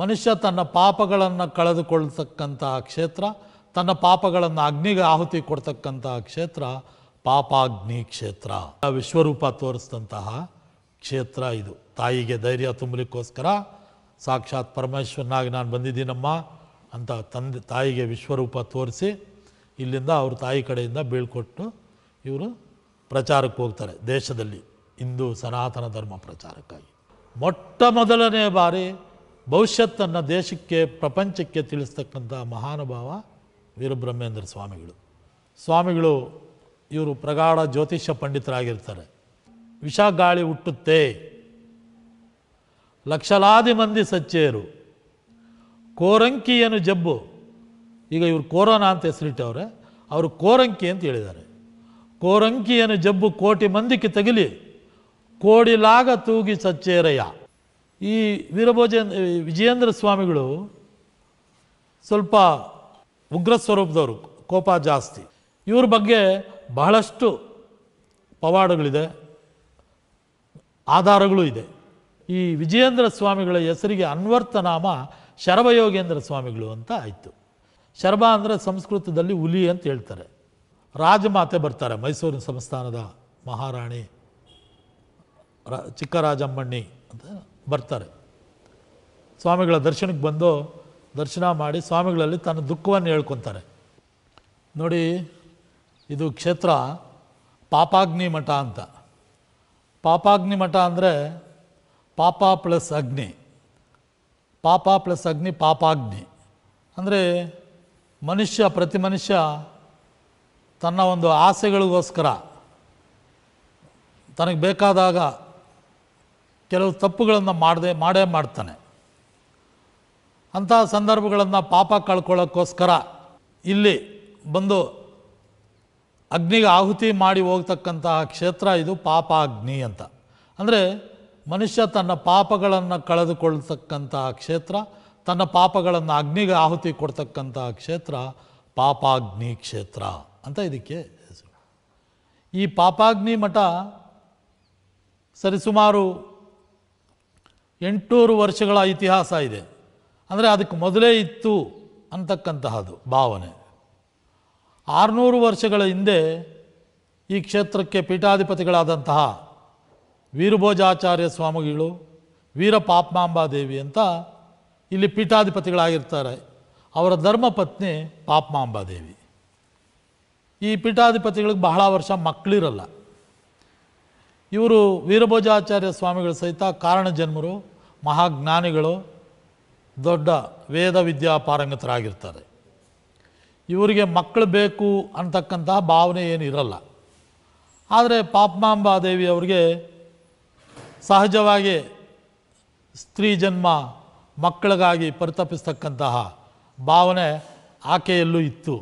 ಮನುಷ್ಯ ತನ್ನ ಪಾಪಗಳನ್ನು ಕಳೆದುಕೊಳ್ತಕ್ಕಂತಹ ಕ್ಷೇತ್ರ ತನ್ನ ಪಾಪಗಳನ್ನು ಅಗ್ನಿಗೆ ಆಹುತಿ ಕೊಡ್ತಕ್ಕಂತಹ ಕ್ಷೇತ್ರ ಪಾಪಾಗ್ನಿ ಕ್ಷೇತ್ರ ವಿಶ್ವರೂಪ ತೋರಿಸಿದಂತಹ ಕ್ಷೇತ್ರ ಇದು ತಾಯಿಗೆ ಧೈರ್ಯ ತುಂಬಲಿಕ್ಕೋಸ್ಕರ ಸಾಕ್ಷಾತ್ ಪರಮೇಶ್ವರನಾಗಿ ನಾನು ಬಂದಿದ್ದೀನಮ್ಮ ಅಂತ ತಂದೆ ತಾಯಿಗೆ ವಿಶ್ವರೂಪ ತೋರಿಸಿ ಇಲ್ಲಿಂದ ಅವ್ರ ತಾಯಿ ಕಡೆಯಿಂದ ಬೀಳ್ಕೊಟ್ಟು ಇವರು ಪ್ರಚಾರಕ್ಕೆ ಹೋಗ್ತಾರೆ ದೇಶದಲ್ಲಿ ಹಿಂದೂ ಸನಾತನ ಧರ್ಮ ಪ್ರಚಾರಕ್ಕಾಗಿ ಮೊಟ್ಟ ಮೊದಲನೇ ಬಾರಿ ಭವಿಷ್ಯತ್ತನ್ನು ದೇಶಕ್ಕೆ ಪ್ರಪಂಚಕ್ಕೆ ತಿಳಿಸ್ತಕ್ಕಂಥ ಮಹಾನುಭಾವ ವೀರಬ್ರಹ್ಮೇಂದ್ರ ಸ್ವಾಮಿಗಳು ಸ್ವಾಮಿಗಳು ಇವರು ಪ್ರಗಾಢ ಜ್ಯೋತಿಷ್ಯ ಪಂಡಿತರಾಗಿರ್ತಾರೆ ವಿಷ ಗಾಳಿ ಹುಟ್ಟುತ್ತೆ ಲಕ್ಷಲಾದಿ ಮಂದಿ ಸಚ್ಚೇರು ಕೋರಂಕಿ ಜಬ್ಬು ಈಗ ಇವರು ಕೋರೋನಾ ಅಂತ ಹೆಸರಿಟ್ಟವ್ರೆ ಅವರು ಕೋರಂಕಿ ಅಂತ ಹೇಳಿದ್ದಾರೆ ಕೋರಂಕಿಯನ್ನು ಜಬ್ಬು ಕೋಟಿ ಮಂದಿಗೆ ತಗುಲಿ ಕೋಡಿಲಾಗ ತೂಗಿ ಸಚ್ಚೇರಯ್ಯ ಈ ವೀರಭೋಜನ್ ವಿಜಯೇಂದ್ರ ಸ್ವಾಮಿಗಳು ಸ್ವಲ್ಪ ಉಗ್ರ ಸ್ವರೂಪದವರು ಕೋಪ ಜಾಸ್ತಿ ಇವ್ರ ಬಗ್ಗೆ ಬಹಳಷ್ಟು ಪವಾಡಗಳಿದೆ ಆಧಾರಗಳು ಇದೆ ಈ ವಿಜಯೇಂದ್ರ ಸ್ವಾಮಿಗಳ ಹೆಸರಿಗೆ ಅನ್ವರ್ಥನಾಮ ಶರಭಯೋಗೇಂದ್ರ ಸ್ವಾಮಿಗಳು ಅಂತ ಆಯಿತು ಶರಭ ಅಂದರೆ ಸಂಸ್ಕೃತದಲ್ಲಿ ಹುಲಿ ಅಂತ ಹೇಳ್ತಾರೆ ರಾಜಮಾತೆ ಬರ್ತಾರೆ ಮೈಸೂರಿನ ಸಂಸ್ಥಾನದ ಮಹಾರಾಣಿ ಚಿಕ್ಕರಾಜಮ್ಮಣ್ಣಿ ಅಂತ ಬರ್ತಾರೆ ಸ್ವಾಮಿಗಳ ದರ್ಶನಕ್ಕೆ ಬಂದು ದರ್ಶನ ಮಾಡಿ ಸ್ವಾಮಿಗಳಲ್ಲಿ ತನ್ನ ದುಃಖವನ್ನು ಹೇಳ್ಕೊತಾರೆ ನೋಡಿ ಇದು ಕ್ಷೇತ್ರ ಪಾಪಾಗ್ನಿ ಮಠ ಅಂತ ಪಾಪಾಗ್ನಿ ಮಠ ಅಂದರೆ ಪಾಪ ಪ್ಲಸ್ ಅಗ್ನಿ ಪಾಪ ಪ್ಲಸ್ ಅಗ್ನಿ ಪಾಪಾಗ್ನಿ ಅಂದರೆ ಮನುಷ್ಯ ಪ್ರತಿ ಮನುಷ್ಯ ತನ್ನ ಒಂದು ಆಸೆಗಳಿಗೋಸ್ಕರ ತನಗೆ ಬೇಕಾದಾಗ ಕೆಲವು ತಪ್ಪುಗಳನ್ನು ಮಾಡದೆ ಮಾಡೇ ಮಾಡ್ತಾನೆ ಅಂತಹ ಸಂದರ್ಭಗಳನ್ನು ಪಾಪ ಕಳ್ಕೊಳ್ಳೋಕ್ಕೋಸ್ಕರ ಇಲ್ಲಿ ಬಂದು ಅಗ್ನಿಗೆ ಆಹುತಿ ಮಾಡಿ ಹೋಗ್ತಕ್ಕಂತಹ ಕ್ಷೇತ್ರ ಇದು ಪಾಪ ಅಗ್ನಿ ಅಂತ ಅಂದರೆ ಮನುಷ್ಯ ತನ್ನ ಪಾಪಗಳನ್ನು ಕಳೆದುಕೊಳ್ತಕ್ಕಂತಹ ಕ್ಷೇತ್ರ ತನ್ನ ಪಾಪಗಳನ್ನು ಅಗ್ನಿಗೆ ಆಹುತಿ ಕೊಡ್ತಕ್ಕಂತಹ ಕ್ಷೇತ್ರ ಪಾಪಾಗ್ನಿ ಕ್ಷೇತ್ರ ಅಂತ ಇದಕ್ಕೆ ಹೆಸರು ಈ ಪಾಪಾಗ್ನಿ ಮಠ ಸರಿಸುಮಾರು ಎಂಟುನೂರು ವರ್ಷಗಳ ಇತಿಹಾಸ ಇದೆ ಅಂದರೆ ಅದಕ್ಕೆ ಮೊದಲೇ ಇತ್ತು ಅಂತಕ್ಕಂತಹದ್ದು ಭಾವನೆ ಆರುನೂರು ವರ್ಷಗಳ ಹಿಂದೆ ಈ ಕ್ಷೇತ್ರಕ್ಕೆ ಪೀಠಾಧಿಪತಿಗಳಾದಂತಹ ವೀರಭೋಜಾಚಾರ್ಯ ಸ್ವಾಮಿಗಳು ವೀರ ದೇವಿ ಅಂತ ಇಲ್ಲಿ ಪೀಠಾಧಿಪತಿಗಳಾಗಿರ್ತಾರೆ ಅವರ ಧರ್ಮಪತ್ನಿ ಪಾಪಮಾಂಬಾದೇವಿ ಈ ಪೀಠಾಧಿಪತಿಗಳಿಗೆ ಬಹಳ ವರ್ಷ ಮಕ್ಕಳಿರಲ್ಲ ಇವರು ವೀರಭೋಜಾಚಾರ್ಯ ಸ್ವಾಮಿಗಳು ಸಹಿತ ಕಾರಣ ಜನ್ಮರು ಮಹಾಜ್ಞಾನಿಗಳು ದೊಡ್ಡ ವೇದ ವಿದ್ಯಾ ಪಾರಂಗತರಾಗಿರ್ತಾರೆ ಇವರಿಗೆ ಮಕ್ಕಳು ಬೇಕು ಅಂತಕ್ಕಂಥ ಭಾವನೆ ಏನು ಇರಲ್ಲ ಆದರೆ ಪಾಪ್ಮಾಂಬಾದೇವಿ ಅವರಿಗೆ ಸಹಜವಾಗಿ ಸ್ತ್ರೀ ಜನ್ಮ ಮಕ್ಕಳಿಗಾಗಿ ಪರಿತಪಿಸ್ತಕ್ಕಂತಹ ಭಾವನೆ ಆಕೆಯಲ್ಲೂ ಇತ್ತು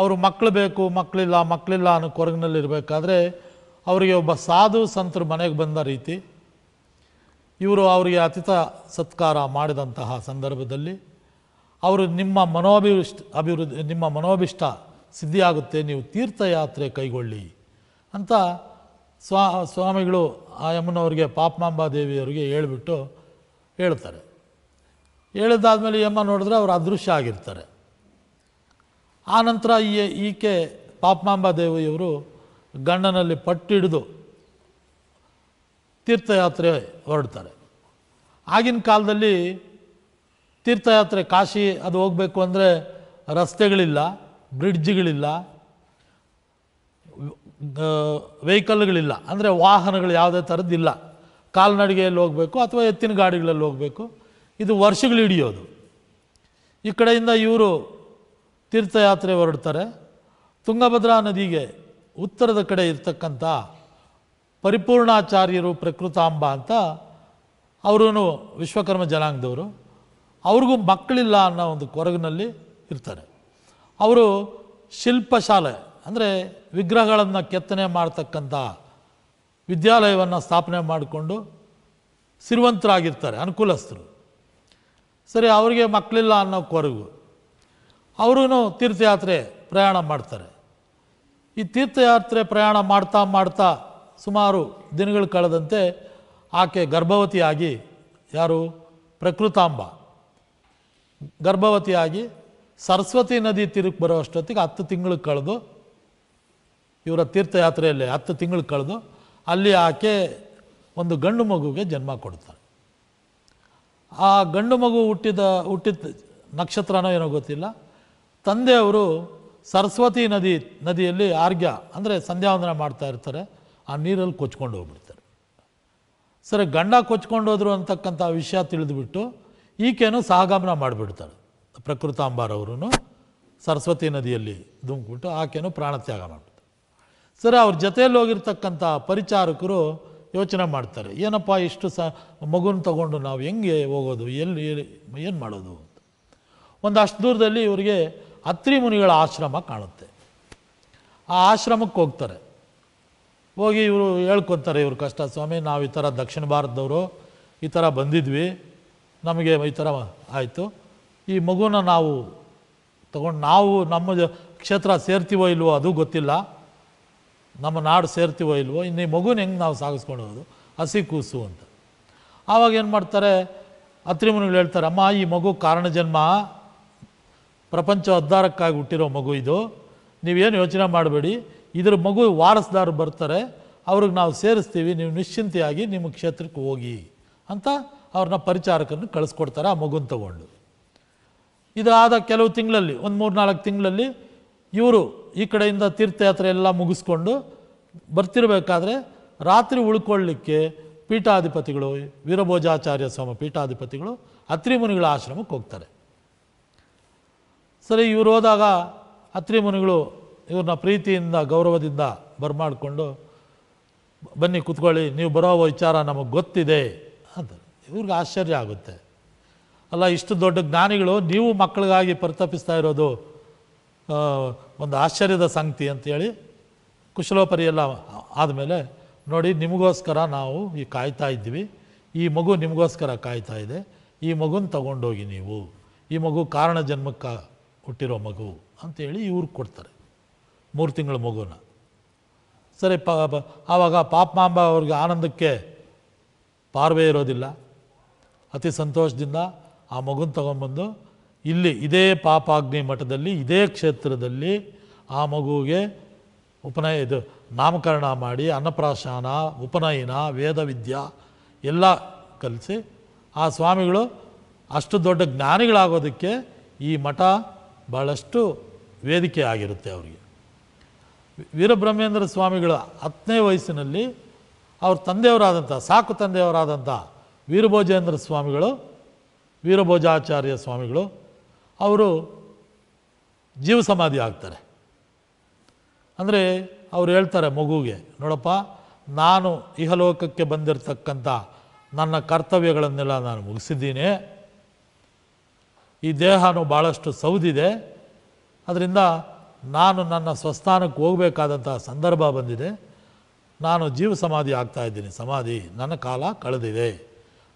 ಅವರು ಮಕ್ಕಳು ಬೇಕು ಮಕ್ಕಳಿಲ್ಲ ಮಕ್ಕಳಿಲ್ಲ ಅನ್ನೋ ಕೊರಗಿನಲ್ಲಿರಬೇಕಾದ್ರೆ ಅವರಿಗೆ ಒಬ್ಬ ಸಾಧು ಸಂತರು ಮನೆಗೆ ಬಂದ ರೀತಿ ಇವರು ಅವರಿಗೆ ಅತಿಥ ಸತ್ಕಾರ ಮಾಡಿದಂತಹ ಸಂದರ್ಭದಲ್ಲಿ ಅವರು ನಿಮ್ಮ ಮನೋಭಿಷ್ಟ ಅಭಿವೃದ್ಧಿ ನಿಮ್ಮ ಮನೋಭಿಷ್ಟ ಸಿದ್ಧಿಯಾಗುತ್ತೆ ನೀವು ತೀರ್ಥಯಾತ್ರೆ ಕೈಗೊಳ್ಳಿ ಅಂತ ಸ್ವಾ ಸ್ವಾಮಿಗಳು ಆ ಯಮ್ಮನವ್ರಿಗೆ ಪಾಪಮಾಂಬಾ ದೇವಿಯವರಿಗೆ ಹೇಳ್ಬಿಟ್ಟು ಹೇಳ್ತಾರೆ ಹೇಳಿದಾದ್ಮೇಲೆ ಯಮ್ಮ ನೋಡಿದ್ರೆ ಅವರು ಅದೃಶ್ಯ ಆಗಿರ್ತಾರೆ ಆನಂತರ ಈ ಈಕೆ ಪಾಪಮಾಂಬಾ ದೇವಿಯವರು ಗಂಡನಲ್ಲಿ ಪಟ್ಟಿಡಿದು ತೀರ್ಥಯಾತ್ರೆ ಹೊರಡ್ತಾರೆ ಆಗಿನ ಕಾಲದಲ್ಲಿ ತೀರ್ಥಯಾತ್ರೆ ಕಾಶಿ ಅದು ಹೋಗಬೇಕು ಅಂದರೆ ರಸ್ತೆಗಳಿಲ್ಲ ಬ್ರಿಡ್ಜ್ಗಳಿಲ್ಲ ವೆಹಿಕಲ್ಗಳಿಲ್ಲ ಅಂದರೆ ವಾಹನಗಳು ಯಾವುದೇ ಥರದ್ದು ಇಲ್ಲ ಕಾಲ್ನಡಿಗೆಯಲ್ಲಿ ಹೋಗಬೇಕು ಅಥವಾ ಎತ್ತಿನ ಗಾಡಿಗಳಲ್ಲಿ ಹೋಗಬೇಕು ಇದು ವರ್ಷಗಳು ಹಿಡಿಯೋದು ಈ ಕಡೆಯಿಂದ ಇವರು ತೀರ್ಥಯಾತ್ರೆ ಹೊರಡ್ತಾರೆ ತುಂಗಭದ್ರಾ ನದಿಗೆ ಉತ್ತರದ ಕಡೆ ಇರ್ತಕ್ಕಂಥ ಪರಿಪೂರ್ಣಾಚಾರ್ಯರು ಪ್ರಕೃತಾಂಬ ಅಂತ ಅವರೂ ವಿಶ್ವಕರ್ಮ ಜನಾಂಗದವರು ಅವ್ರಿಗೂ ಮಕ್ಕಳಿಲ್ಲ ಅನ್ನೋ ಒಂದು ಕೊರಗಿನಲ್ಲಿ ಇರ್ತಾರೆ ಅವರು ಶಿಲ್ಪಶಾಲೆ ಅಂದರೆ ವಿಗ್ರಹಗಳನ್ನು ಕೆತ್ತನೆ ಮಾಡ್ತಕ್ಕಂಥ ವಿದ್ಯಾಲಯವನ್ನು ಸ್ಥಾಪನೆ ಮಾಡಿಕೊಂಡು ಸಿರಿವಂತರಾಗಿರ್ತಾರೆ ಅನುಕೂಲಸ್ಥರು ಸರಿ ಅವರಿಗೆ ಮಕ್ಕಳಿಲ್ಲ ಅನ್ನೋ ಕೊರಗು ಅವರೂ ತೀರ್ಥಯಾತ್ರೆ ಪ್ರಯಾಣ ಮಾಡ್ತಾರೆ ಈ ತೀರ್ಥಯಾತ್ರೆ ಪ್ರಯಾಣ ಮಾಡ್ತಾ ಮಾಡ್ತಾ ಸುಮಾರು ದಿನಗಳು ಕಳೆದಂತೆ ಆಕೆ ಗರ್ಭವತಿಯಾಗಿ ಯಾರು ಪ್ರಕೃತಾಂಬ ಗರ್ಭವತಿಯಾಗಿ ಸರಸ್ವತಿ ನದಿ ತೀರಕ್ಕೆ ಬರೋ ಅಷ್ಟೊತ್ತಿಗೆ ಹತ್ತು ತಿಂಗಳು ಕಳೆದು ಇವರ ತೀರ್ಥಯಾತ್ರೆಯಲ್ಲಿ ಹತ್ತು ತಿಂಗಳು ಕಳೆದು ಅಲ್ಲಿ ಆಕೆ ಒಂದು ಗಂಡು ಮಗುಗೆ ಜನ್ಮ ಕೊಡ್ತಾರೆ ಆ ಗಂಡು ಮಗು ಹುಟ್ಟಿದ ಹುಟ್ಟಿದ ನಕ್ಷತ್ರನೋ ಏನೋ ಗೊತ್ತಿಲ್ಲ ತಂದೆಯವರು ಸರಸ್ವತಿ ನದಿ ನದಿಯಲ್ಲಿ ಆರ್ಘ್ಯ ಅಂದರೆ ಸಂಧ್ಯಾವಂದನ ಮಾಡ್ತಾ ಇರ್ತಾರೆ ಆ ನೀರಲ್ಲಿ ಕೊಚ್ಕೊಂಡು ಹೋಗ್ಬಿಡ್ತಾರೆ ಸರಿ ಗಂಡ ಹೋದ್ರು ಅಂತಕ್ಕಂಥ ವಿಷಯ ತಿಳಿದುಬಿಟ್ಟು ಈಕೆನೂ ಸಹಗಮನ ಮಾಡಿಬಿಡ್ತಾರೆ ಪ್ರಕೃತಾಂಬಾರವ್ರೂ ಸರಸ್ವತಿ ನದಿಯಲ್ಲಿ ದುಮ್ಬಿಟ್ಟು ಆಕೆನೂ ಪ್ರಾಣತ್ಯಾಗ ಮಾಡ್ತಾರೆ ಸರಿ ಅವ್ರ ಜೊತೆಯಲ್ಲಿ ಹೋಗಿರ್ತಕ್ಕಂಥ ಪರಿಚಾರಕರು ಯೋಚನೆ ಮಾಡ್ತಾರೆ ಏನಪ್ಪ ಇಷ್ಟು ಸ ಮಗುನ ತಗೊಂಡು ನಾವು ಹೆಂಗೆ ಹೋಗೋದು ಎಲ್ಲಿ ಏನು ಮಾಡೋದು ಅಂತ ಒಂದಷ್ಟು ದೂರದಲ್ಲಿ ಇವರಿಗೆ ಅತ್ರಿ ಮುನಿಗಳ ಆಶ್ರಮ ಕಾಣುತ್ತೆ ಆ ಆಶ್ರಮಕ್ಕೆ ಹೋಗ್ತಾರೆ ಹೋಗಿ ಇವರು ಹೇಳ್ಕೊತಾರೆ ಇವರು ಕಷ್ಟ ಸ್ವಾಮಿ ನಾವು ಈ ಥರ ದಕ್ಷಿಣ ಭಾರತದವರು ಈ ಥರ ಬಂದಿದ್ವಿ ನಮಗೆ ಈ ಥರ ಆಯಿತು ಈ ಮಗುನ ನಾವು ತಗೊಂಡು ನಾವು ನಮ್ಮ ಕ್ಷೇತ್ರ ಸೇರ್ತೀವೋ ಇಲ್ವೋ ಅದು ಗೊತ್ತಿಲ್ಲ ನಮ್ಮ ನಾಡು ಸೇರ್ತೀವೋ ಇಲ್ವೋ ಇನ್ನು ಈ ಮಗುನ ಹೆಂಗೆ ನಾವು ಸಾಗಿಸ್ಕೊಂಡು ಹೋಗೋದು ಹಸಿ ಕೂಸು ಅಂತ ಆವಾಗ ಏನು ಮಾಡ್ತಾರೆ ಅತ್ರಿ ಮುನಿಗಳು ಹೇಳ್ತಾರೆ ಅಮ್ಮ ಈ ಮಗು ಕಾರಣ ಜನ್ಮ ಪ್ರಪಂಚ ಉದ್ಧಾರಕ್ಕಾಗಿ ಹುಟ್ಟಿರೋ ಮಗು ಇದು ನೀವೇನು ಯೋಚನೆ ಮಾಡಬೇಡಿ ಇದ್ರ ಮಗು ವಾರಸ್ದಾರು ಬರ್ತಾರೆ ಅವ್ರಿಗೆ ನಾವು ಸೇರಿಸ್ತೀವಿ ನೀವು ನಿಶ್ಚಿಂತೆಯಾಗಿ ನಿಮ್ಮ ಕ್ಷೇತ್ರಕ್ಕೆ ಹೋಗಿ ಅಂತ ಅವ್ರನ್ನ ಪರಿಚಾರಕನ್ನು ಕಳಿಸ್ಕೊಡ್ತಾರೆ ಆ ಮಗುನ ತಗೊಂಡು ಇದಾದ ಕೆಲವು ತಿಂಗಳಲ್ಲಿ ಒಂದು ಮೂರು ನಾಲ್ಕು ತಿಂಗಳಲ್ಲಿ ಇವರು ಈ ಕಡೆಯಿಂದ ತೀರ್ಥಯಾತ್ರೆ ಎಲ್ಲ ಮುಗಿಸ್ಕೊಂಡು ಬರ್ತಿರಬೇಕಾದ್ರೆ ರಾತ್ರಿ ಉಳ್ಕೊಳ್ಳಿಕ್ಕೆ ಪೀಠಾಧಿಪತಿಗಳು ವೀರಭೋಜಾಚಾರ್ಯ ಸ್ವಾಮಿ ಪೀಠಾಧಿಪತಿಗಳು ಅತ್ರಿಮುನಿಗಳ ಆಶ್ರಮಕ್ಕೆ ಹೋಗ್ತಾರೆ ಸರಿ ಇವರು ಹೋದಾಗ ಅತ್ರಿ ಮುನಿಗಳು ಇವ್ರನ್ನ ಪ್ರೀತಿಯಿಂದ ಗೌರವದಿಂದ ಬರ್ಮಾಡಿಕೊಂಡು ಬನ್ನಿ ಕೂತ್ಕೊಳ್ಳಿ ನೀವು ಬರೋ ವಿಚಾರ ನಮಗೆ ಗೊತ್ತಿದೆ ಅಂತ ಇವ್ರಿಗೆ ಆಶ್ಚರ್ಯ ಆಗುತ್ತೆ ಅಲ್ಲ ಇಷ್ಟು ದೊಡ್ಡ ಜ್ಞಾನಿಗಳು ನೀವು ಮಕ್ಕಳಿಗಾಗಿ ಪರಿತಪಿಸ್ತಾ ಇರೋದು ಒಂದು ಆಶ್ಚರ್ಯದ ಸಂಗತಿ ಅಂತೇಳಿ ಕುಶಲೋಪರಿ ಎಲ್ಲ ಆದಮೇಲೆ ನೋಡಿ ನಿಮಗೋಸ್ಕರ ನಾವು ಈ ಕಾಯ್ತಾ ಇದ್ವಿ ಈ ಮಗು ನಿಮಗೋಸ್ಕರ ಕಾಯ್ತಾ ಇದೆ ಈ ಮಗುನ ತಗೊಂಡೋಗಿ ನೀವು ಈ ಮಗು ಕಾರಣ ಜನ್ಮಕ್ಕೆ ಹುಟ್ಟಿರೋ ಮಗು ಅಂಥೇಳಿ ಇವ್ರಿಗೆ ಕೊಡ್ತಾರೆ ಮೂರು ತಿಂಗಳ ಮಗುನ ಸರಿ ಪ ಆವಾಗ ಪಾಪಮಾಂಬ ಅವ್ರಿಗೆ ಆನಂದಕ್ಕೆ ಪಾರ್ವೇ ಇರೋದಿಲ್ಲ ಅತಿ ಸಂತೋಷದಿಂದ ಆ ಮಗುನ ತಗೊಂಬಂದು ಇಲ್ಲಿ ಇದೇ ಪಾಪಾಗ್ನಿ ಮಠದಲ್ಲಿ ಇದೇ ಕ್ಷೇತ್ರದಲ್ಲಿ ಆ ಮಗುವಿಗೆ ಉಪನಯ ಇದು ನಾಮಕರಣ ಮಾಡಿ ಅನ್ನಪ್ರಾಶನ ಉಪನಯನ ವೇದ ಎಲ್ಲ ಕಲಿಸಿ ಆ ಸ್ವಾಮಿಗಳು ಅಷ್ಟು ದೊಡ್ಡ ಜ್ಞಾನಿಗಳಾಗೋದಕ್ಕೆ ಈ ಮಠ ಭಾಳಷ್ಟು ವೇದಿಕೆ ಆಗಿರುತ್ತೆ ಅವರಿಗೆ ವೀರಬ್ರಹ್ಮೇಂದ್ರ ಸ್ವಾಮಿಗಳ ಹತ್ತನೇ ವಯಸ್ಸಿನಲ್ಲಿ ಅವ್ರ ತಂದೆಯವರಾದಂಥ ಸಾಕು ತಂದೆಯವರಾದಂಥ ವೀರಭೋಜೇಂದ್ರ ಸ್ವಾಮಿಗಳು ವೀರಭೋಜಾಚಾರ್ಯ ಸ್ವಾಮಿಗಳು ಅವರು ಜೀವ ಸಮಾಧಿ ಆಗ್ತಾರೆ ಅಂದರೆ ಅವ್ರು ಹೇಳ್ತಾರೆ ಮಗುವಿಗೆ ನೋಡಪ್ಪ ನಾನು ಇಹಲೋಕಕ್ಕೆ ಬಂದಿರತಕ್ಕಂಥ ನನ್ನ ಕರ್ತವ್ಯಗಳನ್ನೆಲ್ಲ ನಾನು ಮುಗಿಸಿದ್ದೀನಿ ಈ ದೇಹನೂ ಭಾಳಷ್ಟು ಸೌದಿದೆ ಅದರಿಂದ ನಾನು ನನ್ನ ಸ್ವಸ್ಥಾನಕ್ಕೆ ಹೋಗಬೇಕಾದಂಥ ಸಂದರ್ಭ ಬಂದಿದೆ ನಾನು ಜೀವ ಸಮಾಧಿ ಆಗ್ತಾಯಿದ್ದೀನಿ ಸಮಾಧಿ ನನ್ನ ಕಾಲ ಕಳೆದಿದೆ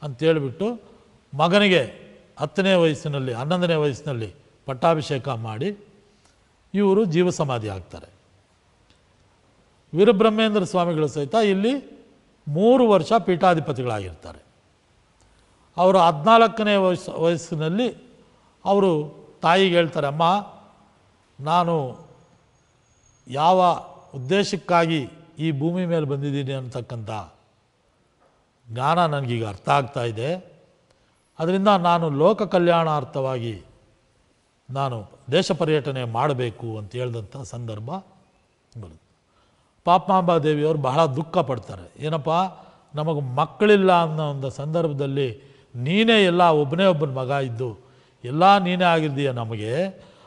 ಅಂತೇಳಿಬಿಟ್ಟು ಮಗನಿಗೆ ಹತ್ತನೇ ವಯಸ್ಸಿನಲ್ಲಿ ಹನ್ನೊಂದನೇ ವಯಸ್ಸಿನಲ್ಲಿ ಪಟ್ಟಾಭಿಷೇಕ ಮಾಡಿ ಇವರು ಜೀವ ಸಮಾಧಿ ಆಗ್ತಾರೆ ವೀರಬ್ರಹ್ಮೇಂದ್ರ ಸ್ವಾಮಿಗಳು ಸಹಿತ ಇಲ್ಲಿ ಮೂರು ವರ್ಷ ಪೀಠಾಧಿಪತಿಗಳಾಗಿರ್ತಾರೆ ಅವರು ಹದಿನಾಲ್ಕನೇ ವಯಸ್ಸು ವಯಸ್ಸಿನಲ್ಲಿ ಅವರು ತಾಯಿಗೆ ಹೇಳ್ತಾರೆ ಅಮ್ಮ ನಾನು ಯಾವ ಉದ್ದೇಶಕ್ಕಾಗಿ ಈ ಭೂಮಿ ಮೇಲೆ ಬಂದಿದ್ದೀನಿ ಅಂತಕ್ಕಂಥ ಜ್ಞಾನ ನನಗೀಗ ಅರ್ಥ ಆಗ್ತಾ ಇದೆ ಅದರಿಂದ ನಾನು ಲೋಕ ಕಲ್ಯಾಣಾರ್ಥವಾಗಿ ನಾನು ದೇಶ ಪರ್ಯಟನೆ ಮಾಡಬೇಕು ಅಂತ ಹೇಳಿದಂಥ ಸಂದರ್ಭ ಬರುತ್ತೆ ಪಾಪಾಂಬ ದೇವಿಯವರು ಬಹಳ ದುಃಖ ಪಡ್ತಾರೆ ಏನಪ್ಪ ನಮಗೆ ಮಕ್ಕಳಿಲ್ಲ ಅನ್ನೋ ಒಂದು ಸಂದರ್ಭದಲ್ಲಿ ನೀನೇ ಎಲ್ಲ ಒಬ್ಬನೇ ಒಬ್ಬನ ಮಗ ಇದ್ದು ಎಲ್ಲ ನೀನೇ ಆಗಿದ್ದೀಯ ನಮಗೆ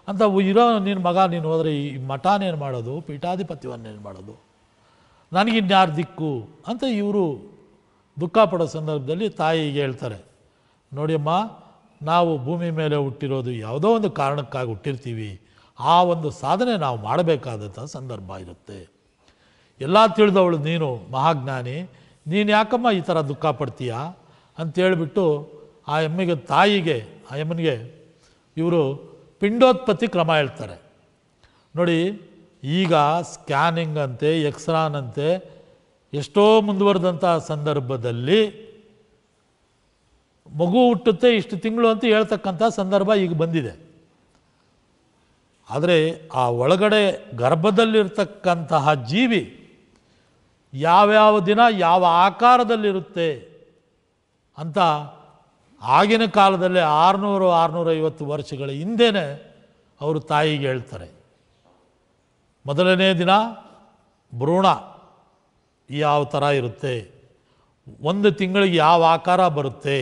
ಅಂತ ಇರೋ ನಿನ್ನ ಮಗ ನೀನು ಹೋದರೆ ಈ ಮಠಾನೇನು ಮಾಡೋದು ಪೀಠಾಧಿಪತ್ಯವನ್ನೇನು ಮಾಡೋದು ನನಗಿನ್ಯಾರು ದಿಕ್ಕು ಅಂತ ಇವರು ದುಃಖ ಪಡೋ ಸಂದರ್ಭದಲ್ಲಿ ತಾಯಿಗೆ ಹೇಳ್ತಾರೆ ನೋಡಿಯಮ್ಮ ನಾವು ಭೂಮಿ ಮೇಲೆ ಹುಟ್ಟಿರೋದು ಯಾವುದೋ ಒಂದು ಕಾರಣಕ್ಕಾಗಿ ಹುಟ್ಟಿರ್ತೀವಿ ಆ ಒಂದು ಸಾಧನೆ ನಾವು ಮಾಡಬೇಕಾದಂಥ ಸಂದರ್ಭ ಇರುತ್ತೆ ಎಲ್ಲ ತಿಳಿದವಳು ನೀನು ಮಹಾಜ್ಞಾನಿ ನೀನು ಯಾಕಮ್ಮ ಈ ಥರ ದುಃಖ ಪಡ್ತೀಯಾ ಅಂತೇಳಿಬಿಟ್ಟು ಆ ಎಮ್ಮೆಗೆ ತಾಯಿಗೆ ಅಯ್ಯಮ್ಮನಿಗೆ ಇವರು ಪಿಂಡೋತ್ಪತ್ತಿ ಕ್ರಮ ಹೇಳ್ತಾರೆ ನೋಡಿ ಈಗ ಸ್ಕ್ಯಾನಿಂಗ್ ಅಂತೆ ಎಕ್ಸ್ರಾನಂತೆ ಎಷ್ಟೋ ಮುಂದುವರೆದಂಥ ಸಂದರ್ಭದಲ್ಲಿ ಮಗು ಹುಟ್ಟುತ್ತೆ ಇಷ್ಟು ತಿಂಗಳು ಅಂತ ಹೇಳ್ತಕ್ಕಂಥ ಸಂದರ್ಭ ಈಗ ಬಂದಿದೆ ಆದರೆ ಆ ಒಳಗಡೆ ಗರ್ಭದಲ್ಲಿರ್ತಕ್ಕಂತಹ ಜೀವಿ ಯಾವ್ಯಾವ ದಿನ ಯಾವ ಆಕಾರದಲ್ಲಿರುತ್ತೆ ಅಂತ ಆಗಿನ ಕಾಲದಲ್ಲಿ ಆರುನೂರು ಆರುನೂರೈವತ್ತು ವರ್ಷಗಳ ಹಿಂದೆಯೇ ಅವರು ತಾಯಿಗೆ ಹೇಳ್ತಾರೆ ಮೊದಲನೇ ದಿನ ಭ್ರೂಣ ಯಾವ ಥರ ಇರುತ್ತೆ ಒಂದು ತಿಂಗಳಿಗೆ ಯಾವ ಆಕಾರ ಬರುತ್ತೆ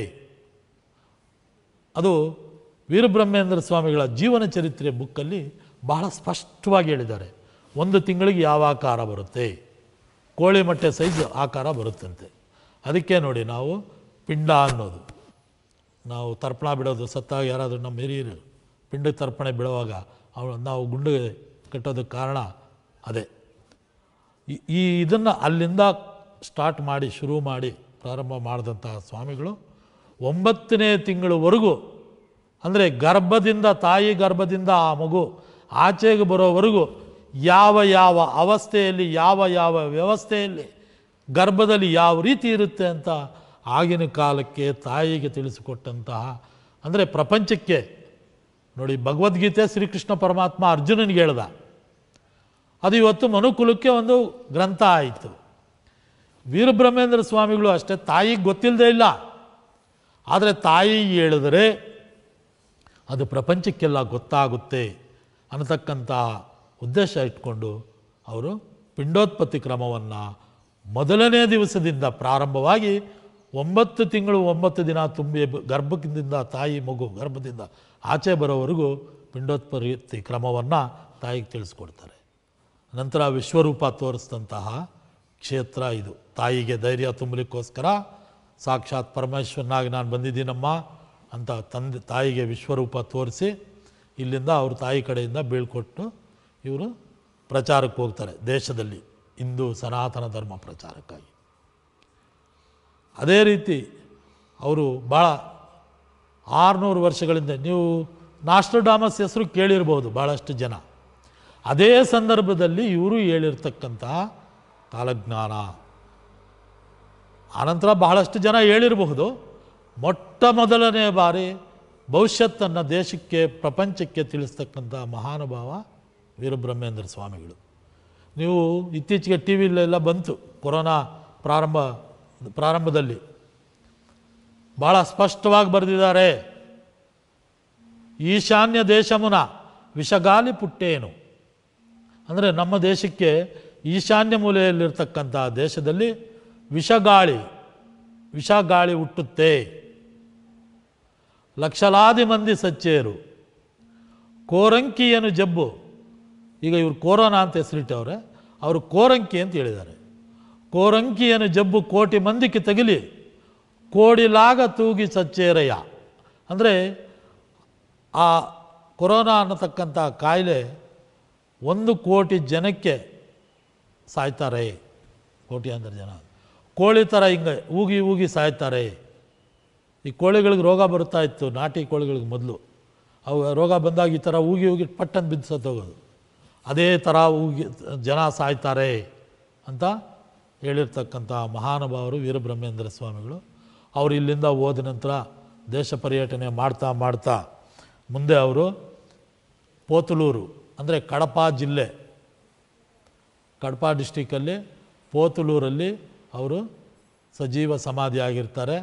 ಅದು ವೀರಬ್ರಹ್ಮೇಂದ್ರ ಸ್ವಾಮಿಗಳ ಜೀವನ ಚರಿತ್ರೆ ಬುಕ್ಕಲ್ಲಿ ಬಹಳ ಸ್ಪಷ್ಟವಾಗಿ ಹೇಳಿದ್ದಾರೆ ಒಂದು ತಿಂಗಳಿಗೆ ಯಾವ ಆಕಾರ ಬರುತ್ತೆ ಕೋಳಿ ಮೊಟ್ಟೆ ಸೈಜ್ ಆಕಾರ ಬರುತ್ತಂತೆ ಅದಕ್ಕೆ ನೋಡಿ ನಾವು ಪಿಂಡ ಅನ್ನೋದು ನಾವು ತರ್ಪಣ ಬಿಡೋದು ಸತ್ತಾಗ ಯಾರಾದರೂ ನಮ್ಮ ಹಿರಿಯರು ಪಿಂಡಿ ತರ್ಪಣೆ ಬಿಡುವಾಗ ಅವ ನಾವು ಗುಂಡು ಕಟ್ಟೋದಕ್ಕೆ ಕಾರಣ ಅದೇ ಈ ಇದನ್ನು ಅಲ್ಲಿಂದ ಸ್ಟಾರ್ಟ್ ಮಾಡಿ ಶುರು ಮಾಡಿ ಪ್ರಾರಂಭ ಮಾಡಿದಂತಹ ಸ್ವಾಮಿಗಳು ಒಂಬತ್ತನೇ ತಿಂಗಳವರೆಗೂ ಅಂದರೆ ಗರ್ಭದಿಂದ ತಾಯಿ ಗರ್ಭದಿಂದ ಆ ಮಗು ಆಚೆಗೆ ಬರೋವರೆಗೂ ಯಾವ ಯಾವ ಅವಸ್ಥೆಯಲ್ಲಿ ಯಾವ ಯಾವ ವ್ಯವಸ್ಥೆಯಲ್ಲಿ ಗರ್ಭದಲ್ಲಿ ಯಾವ ರೀತಿ ಇರುತ್ತೆ ಅಂತ ಆಗಿನ ಕಾಲಕ್ಕೆ ತಾಯಿಗೆ ತಿಳಿಸಿಕೊಟ್ಟಂತಹ ಅಂದರೆ ಪ್ರಪಂಚಕ್ಕೆ ನೋಡಿ ಭಗವದ್ಗೀತೆ ಶ್ರೀಕೃಷ್ಣ ಪರಮಾತ್ಮ ಅರ್ಜುನನಿಗೆ ಹೇಳ್ದ ಅದು ಇವತ್ತು ಮನುಕುಲಕ್ಕೆ ಒಂದು ಗ್ರಂಥ ಆಯಿತು ವೀರಬ್ರಹ್ಮೇಂದ್ರ ಸ್ವಾಮಿಗಳು ಅಷ್ಟೇ ತಾಯಿಗೆ ಗೊತ್ತಿಲ್ಲದೆ ಇಲ್ಲ ಆದರೆ ತಾಯಿ ಹೇಳಿದರೆ ಅದು ಪ್ರಪಂಚಕ್ಕೆಲ್ಲ ಗೊತ್ತಾಗುತ್ತೆ ಅನ್ನತಕ್ಕಂಥ ಉದ್ದೇಶ ಇಟ್ಕೊಂಡು ಅವರು ಪಿಂಡೋತ್ಪತ್ತಿ ಕ್ರಮವನ್ನು ಮೊದಲನೇ ದಿವಸದಿಂದ ಪ್ರಾರಂಭವಾಗಿ ಒಂಬತ್ತು ತಿಂಗಳು ಒಂಬತ್ತು ದಿನ ತುಂಬಿ ಗರ್ಭದಿಂದ ತಾಯಿ ಮಗು ಗರ್ಭದಿಂದ ಆಚೆ ಬರೋವರೆಗೂ ಪಿಂಡೋತ್ಪತ್ತಿ ಕ್ರಮವನ್ನು ತಾಯಿಗೆ ತಿಳಿಸ್ಕೊಡ್ತಾರೆ ನಂತರ ವಿಶ್ವರೂಪ ತೋರಿಸಿದಂತಹ ಕ್ಷೇತ್ರ ಇದು ತಾಯಿಗೆ ಧೈರ್ಯ ತುಂಬಲಿಕ್ಕೋಸ್ಕರ ಸಾಕ್ಷಾತ್ ಪರಮೇಶ್ವರನಾಗಿ ನಾನು ಬಂದಿದ್ದೀನಮ್ಮ ಅಂತ ತಂದೆ ತಾಯಿಗೆ ವಿಶ್ವರೂಪ ತೋರಿಸಿ ಇಲ್ಲಿಂದ ಅವ್ರ ತಾಯಿ ಕಡೆಯಿಂದ ಬೀಳ್ಕೊಟ್ಟು ಇವರು ಪ್ರಚಾರಕ್ಕೆ ಹೋಗ್ತಾರೆ ದೇಶದಲ್ಲಿ ಹಿಂದೂ ಸನಾತನ ಧರ್ಮ ಪ್ರಚಾರಕ್ಕಾಗಿ ಅದೇ ರೀತಿ ಅವರು ಭಾಳ ಆರುನೂರು ವರ್ಷಗಳಿಂದ ನೀವು ನಾಸ್ಟ್ರಡಾಮಸ್ ಹೆಸರು ಕೇಳಿರ್ಬೋದು ಭಾಳಷ್ಟು ಜನ ಅದೇ ಸಂದರ್ಭದಲ್ಲಿ ಇವರು ಹೇಳಿರ್ತಕ್ಕಂಥ ಕಾಲಜ್ಞಾನ ಆನಂತರ ಬಹಳಷ್ಟು ಜನ ಹೇಳಿರಬಹುದು ಮೊಟ್ಟ ಮೊದಲನೇ ಬಾರಿ ಭವಿಷ್ಯತ್ತನ್ನು ದೇಶಕ್ಕೆ ಪ್ರಪಂಚಕ್ಕೆ ತಿಳಿಸ್ತಕ್ಕಂಥ ಮಹಾನುಭಾವ ವೀರಬ್ರಹ್ಮೇಂದ್ರ ಸ್ವಾಮಿಗಳು ನೀವು ಇತ್ತೀಚೆಗೆ ಟಿ ವಿಲೆಲ್ಲ ಬಂತು ಕೊರೋನಾ ಪ್ರಾರಂಭ ಪ್ರಾರಂಭದಲ್ಲಿ ಭಾಳ ಸ್ಪಷ್ಟವಾಗಿ ಬರೆದಿದ್ದಾರೆ ಈಶಾನ್ಯ ದೇಶಮುನ ವಿಷಗಾಲಿ ಪುಟ್ಟೇನು ಅಂದರೆ ನಮ್ಮ ದೇಶಕ್ಕೆ ಈಶಾನ್ಯ ಮೂಲೆಯಲ್ಲಿರ್ತಕ್ಕಂಥ ದೇಶದಲ್ಲಿ ವಿಷಗಾಳಿ ವಿಷಗಾಳಿ ಹುಟ್ಟುತ್ತೆ ಲಕ್ಷಲಾದಿ ಮಂದಿ ಸಚ್ಚೇರು ಕೋರಂಕಿ ಜಬ್ಬು ಈಗ ಇವರು ಕೋರೋನಾ ಅಂತ ಹೆಸರಿಟ್ಟವ್ರೆ ಅವರು ಕೋರಂಕಿ ಅಂತ ಹೇಳಿದ್ದಾರೆ ಕೋರಂಕಿಯನ್ನು ಜಬ್ಬು ಕೋಟಿ ಮಂದಿಕ್ಕೆ ತಗಿಲಿ ಕೋಡಿಲಾಗ ತೂಗಿ ಸಚ್ಚೇರಯ್ಯ ಅಂದರೆ ಆ ಕೊರೋನಾ ಅನ್ನತಕ್ಕಂಥ ಕಾಯಿಲೆ ಒಂದು ಕೋಟಿ ಜನಕ್ಕೆ ಸಾಯ್ತಾರೆ ಕೋಟಿ ಅಂದರೆ ಜನ ಕೋಳಿ ಥರ ಹಿಂಗೆ ಊಗಿ ಊಗಿ ಸಾಯ್ತಾರೆ ಈ ಕೋಳಿಗಳಿಗೆ ರೋಗ ಬರ್ತಾ ಇತ್ತು ನಾಟಿ ಕೋಳಿಗಳಿಗೆ ಮೊದಲು ಅವು ರೋಗ ಬಂದಾಗ ಈ ಥರ ಊಗಿ ಊಗಿ ಪಟ್ಟನ್ನು ಬಿದ್ದು ಸತ್ತೋಗೋದು ಅದೇ ಥರ ಊಗಿ ಜನ ಸಾಯ್ತಾರೆ ಅಂತ ಹೇಳಿರ್ತಕ್ಕಂಥ ಮಹಾನುಭಾವರು ವೀರಬ್ರಹ್ಮೇಂದ್ರ ಸ್ವಾಮಿಗಳು ಅವರು ಇಲ್ಲಿಂದ ಹೋದ ನಂತರ ದೇಶ ಪರ್ಯಟನೆ ಮಾಡ್ತಾ ಮಾಡ್ತಾ ಮುಂದೆ ಅವರು ಪೋತಲೂರು ಅಂದರೆ ಕಡಪ ಜಿಲ್ಲೆ ಕಡಪ ಡಿಸ್ಟಿಕಲ್ಲಿ ಪೋತಲೂರಲ್ಲಿ ಅವರು ಸಜೀವ ಸಮಾಧಿ ಆಗಿರ್ತಾರೆ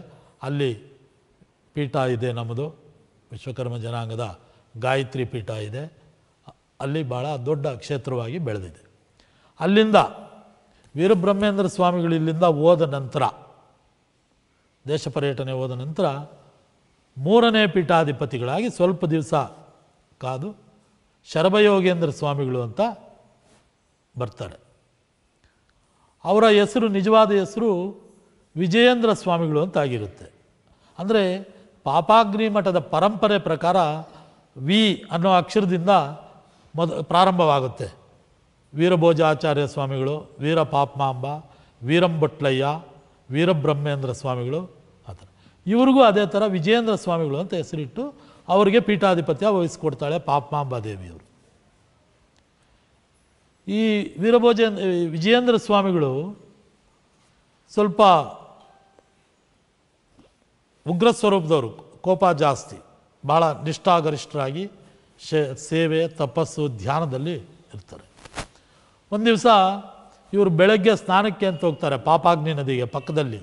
ಅಲ್ಲಿ ಪೀಠ ಇದೆ ನಮ್ಮದು ವಿಶ್ವಕರ್ಮ ಜನಾಂಗದ ಗಾಯತ್ರಿ ಪೀಠ ಇದೆ ಅಲ್ಲಿ ಭಾಳ ದೊಡ್ಡ ಕ್ಷೇತ್ರವಾಗಿ ಬೆಳೆದಿದೆ ಅಲ್ಲಿಂದ ವೀರಬ್ರಹ್ಮೇಂದ್ರ ಸ್ವಾಮಿಗಳು ಇಲ್ಲಿಂದ ಹೋದ ನಂತರ ದೇಶ ಪರ್ಯಟನೆ ಹೋದ ನಂತರ ಮೂರನೇ ಪೀಠಾಧಿಪತಿಗಳಾಗಿ ಸ್ವಲ್ಪ ದಿವಸ ಕಾದು ಶರಭಯೋಗೇಂದ್ರ ಸ್ವಾಮಿಗಳು ಅಂತ ಬರ್ತಾರೆ ಅವರ ಹೆಸರು ನಿಜವಾದ ಹೆಸರು ವಿಜಯೇಂದ್ರ ಸ್ವಾಮಿಗಳು ಅಂತ ಆಗಿರುತ್ತೆ ಅಂದರೆ ಪಾಪಾಗ್ನಿ ಮಠದ ಪರಂಪರೆ ಪ್ರಕಾರ ವಿ ಅನ್ನೋ ಅಕ್ಷರದಿಂದ ಮೊದ ಪ್ರಾರಂಭವಾಗುತ್ತೆ ವೀರಭೋಜಾಚಾರ್ಯ ಸ್ವಾಮಿಗಳು ವೀರ ಪಾಪ್ಮಾಂಬ ವೀರಂಭಟ್ಲಯ್ಯ ವೀರಬ್ರಹ್ಮೇಂದ್ರ ಸ್ವಾಮಿಗಳು ಆ ಥರ ಇವ್ರಿಗೂ ಅದೇ ಥರ ವಿಜಯೇಂದ್ರ ಸ್ವಾಮಿಗಳು ಅಂತ ಹೆಸರಿಟ್ಟು ಅವರಿಗೆ ಪೀಠಾಧಿಪತ್ಯ ವಹಿಸ್ಕೊಡ್ತಾಳೆ ಪಾಪಮಾಂಬ ದೇವಿಯವರು ಈ ವೀರಭೋಜ ವಿಜಯೇಂದ್ರ ಸ್ವಾಮಿಗಳು ಸ್ವಲ್ಪ ಉಗ್ರ ಸ್ವರೂಪದವರು ಕೋಪ ಜಾಸ್ತಿ ಭಾಳ ನಿಷ್ಠಾಗರಿಷ್ಠರಾಗಿ ಶೇ ಸೇವೆ ತಪಸ್ಸು ಧ್ಯಾನದಲ್ಲಿ ಇರ್ತಾರೆ ಒಂದು ದಿವಸ ಇವರು ಬೆಳಗ್ಗೆ ಸ್ನಾನಕ್ಕೆ ಅಂತ ಹೋಗ್ತಾರೆ ಪಾಪಾಗ್ನಿ ನದಿಗೆ ಪಕ್ಕದಲ್ಲಿ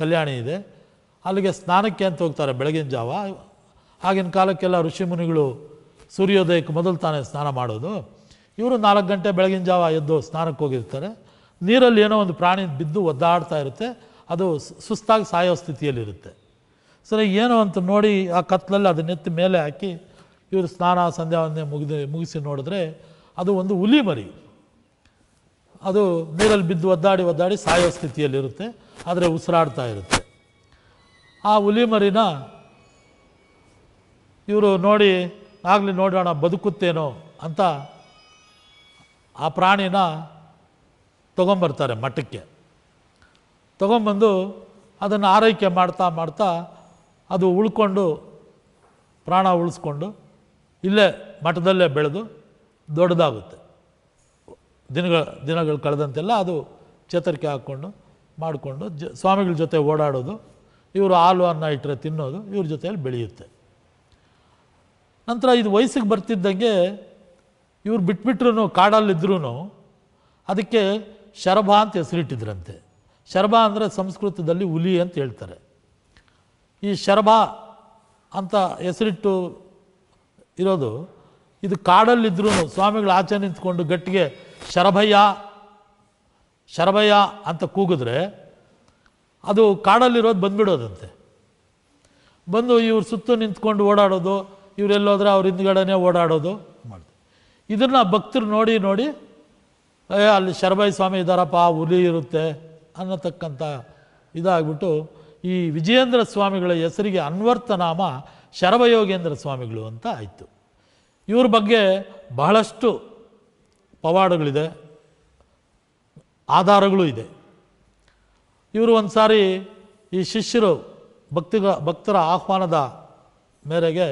ಕಲ್ಯಾಣಿ ಇದೆ ಅಲ್ಲಿಗೆ ಸ್ನಾನಕ್ಕೆ ಅಂತ ಹೋಗ್ತಾರೆ ಬೆಳಗಿನ ಜಾವ ಆಗಿನ ಕಾಲಕ್ಕೆಲ್ಲ ಋಷಿ ಮುನಿಗಳು ಸೂರ್ಯೋದಯಕ್ಕೆ ಮೊದಲು ತಾನೇ ಸ್ನಾನ ಮಾಡೋದು ಇವರು ನಾಲ್ಕು ಗಂಟೆ ಬೆಳಗಿನ ಜಾವ ಎದ್ದು ಸ್ನಾನಕ್ಕೆ ಹೋಗಿರ್ತಾರೆ ನೀರಲ್ಲಿ ಏನೋ ಒಂದು ಪ್ರಾಣಿ ಬಿದ್ದು ಒದ್ದಾಡ್ತಾ ಇರುತ್ತೆ ಅದು ಸುಸ್ತಾಗಿ ಸಾಯೋ ಸ್ಥಿತಿಯಲ್ಲಿರುತ್ತೆ ಸರಿ ಏನೋ ಅಂತ ನೋಡಿ ಆ ಕತ್ಲಲ್ಲಿ ಅದನ್ನೆತ್ತಿ ಮೇಲೆ ಹಾಕಿ ಇವರು ಸ್ನಾನ ಸಂಧ್ಯಾವಂದನೆ ಮುಗಿದು ಮುಗಿಸಿ ನೋಡಿದ್ರೆ ಅದು ಒಂದು ಹುಲಿ ಮರಿ ಅದು ನೀರಲ್ಲಿ ಬಿದ್ದು ಒದ್ದಾಡಿ ಒದ್ದಾಡಿ ಸಾಯೋ ಸ್ಥಿತಿಯಲ್ಲಿರುತ್ತೆ ಆದರೆ ಉಸಿರಾಡ್ತಾ ಇರುತ್ತೆ ಆ ಹುಲಿ ಮರಿನ ಇವರು ನೋಡಿ ಆಗಲಿ ನೋಡೋಣ ಬದುಕುತ್ತೇನೋ ಅಂತ ಆ ಪ್ರಾಣಿನ ತೊಗೊಂಬರ್ತಾರೆ ಮಠಕ್ಕೆ ತೊಗೊಂಬಂದು ಅದನ್ನು ಆರೈಕೆ ಮಾಡ್ತಾ ಮಾಡ್ತಾ ಅದು ಉಳ್ಕೊಂಡು ಪ್ರಾಣ ಉಳಿಸ್ಕೊಂಡು ಇಲ್ಲೇ ಮಠದಲ್ಲೇ ಬೆಳೆದು ದೊಡ್ಡದಾಗುತ್ತೆ ದಿನಗಳ ದಿನಗಳು ಕಳೆದಂತೆಲ್ಲ ಅದು ಚೇತರಿಕೆ ಹಾಕ್ಕೊಂಡು ಮಾಡಿಕೊಂಡು ಜ ಸ್ವಾಮಿಗಳ ಜೊತೆ ಓಡಾಡೋದು ಇವರು ಅನ್ನ ಇಟ್ಟರೆ ತಿನ್ನೋದು ಇವ್ರ ಜೊತೆಯಲ್ಲಿ ಬೆಳೆಯುತ್ತೆ ನಂತರ ಇದು ವಯಸ್ಸಿಗೆ ಬರ್ತಿದ್ದಂಗೆ ಇವ್ರು ಬಿಟ್ಬಿಟ್ರೂ ಕಾಡಲ್ಲಿದ್ರೂ ಅದಕ್ಕೆ ಶರಭ ಅಂತ ಹೆಸರಿಟ್ಟಿದ್ರಂತೆ ಶರಭ ಅಂದರೆ ಸಂಸ್ಕೃತದಲ್ಲಿ ಹುಲಿ ಅಂತ ಹೇಳ್ತಾರೆ ಈ ಶರಭ ಅಂತ ಹೆಸರಿಟ್ಟು ಇರೋದು ಇದು ಕಾಡಲ್ಲಿದ್ರೂ ಸ್ವಾಮಿಗಳು ಆಚೆ ನಿಂತ್ಕೊಂಡು ಗಟ್ಟಿಗೆ ಶರಭಯ್ಯ ಶರಭಯ್ಯ ಅಂತ ಕೂಗಿದ್ರೆ ಅದು ಕಾಡಲ್ಲಿರೋದು ಬಂದುಬಿಡೋದಂತೆ ಬಂದು ಇವ್ರ ಸುತ್ತು ನಿಂತ್ಕೊಂಡು ಓಡಾಡೋದು ಇವರೆಲ್ಲೋದ್ರೆ ಅವ್ರ ಹಿಂದ್ಗಡೆನೇ ಓಡಾಡೋದು ಮಾಡಿದೆ ಇದನ್ನ ಭಕ್ತರು ನೋಡಿ ನೋಡಿ ಏ ಅಲ್ಲಿ ಶರಭೈ ಸ್ವಾಮಿ ಇದ್ದಾರಪ್ಪ ಹುಲಿ ಇರುತ್ತೆ ಅನ್ನತಕ್ಕಂಥ ಇದಾಗ್ಬಿಟ್ಟು ಈ ವಿಜಯೇಂದ್ರ ಸ್ವಾಮಿಗಳ ಹೆಸರಿಗೆ ಅನ್ವರ್ಥನಾಮ ಶರಭಯೋಗೇಂದ್ರ ಸ್ವಾಮಿಗಳು ಅಂತ ಆಯಿತು ಇವ್ರ ಬಗ್ಗೆ ಬಹಳಷ್ಟು ಪವಾಡಗಳಿದೆ ಆಧಾರಗಳು ಇದೆ ಇವರು ಒಂದು ಸಾರಿ ಈ ಶಿಷ್ಯರು ಭಕ್ತಿಗ ಭಕ್ತರ ಆಹ್ವಾನದ ಮೇರೆಗೆ